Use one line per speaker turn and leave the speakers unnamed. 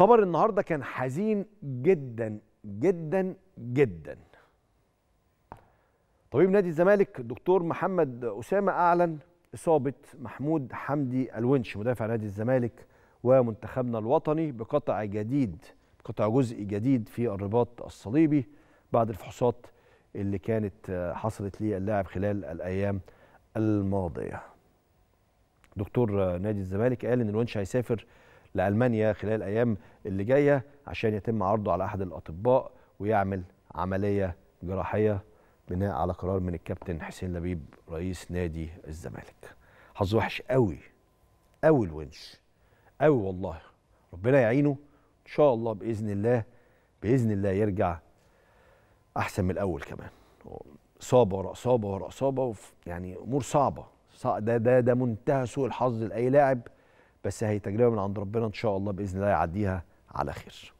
خبر النهارده كان حزين جدا جدا جدا طبيب نادي الزمالك الدكتور محمد اسامه اعلن اصابه محمود حمدي الونش مدافع نادي الزمالك ومنتخبنا الوطني بقطع جديد قطع جزء جديد في الرباط الصليبي بعد الفحوصات اللي كانت آه، حصلت للاعب خلال الايام الماضيه دكتور آه، نادي الزمالك قال ان الونش هيسافر لألمانيا خلال الأيام اللي جاية عشان يتم عرضه على أحد الأطباء ويعمل عملية جراحية بناء على قرار من الكابتن حسين لبيب رئيس نادي الزمالك حظ وحش قوي قوي الونش قوي والله ربنا يعينه ان شاء الله باذن الله باذن الله يرجع احسن من الاول كمان صابة ورا صابة ورا صابة يعني امور صعبه ده ده ده منتهى سوء الحظ لاي لاعب بس هي تجربه من عند ربنا ان شاء الله باذن الله يعديها على خير